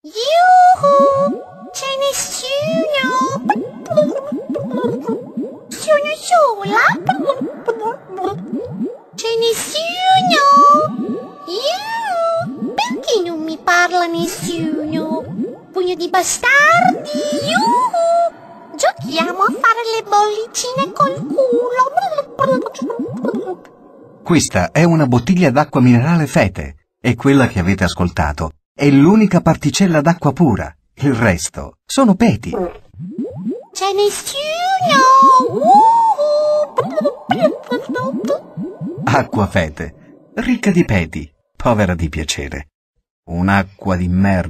Yuhu! C'è nessuno! sono! sola! C'è nessuno! sono! Yuhu! Perché non mi parla nessuno? Pugno di bastardi! Yuhu! Giochiamo a fare le bollicine col culo! Questa è una bottiglia d'acqua minerale fete e quella che avete ascoltato è l'unica particella d'acqua pura. Il resto sono peti. C'è nessuno! Uhuh! Acqua fete, ricca di peti, povera di piacere. Un'acqua di merda.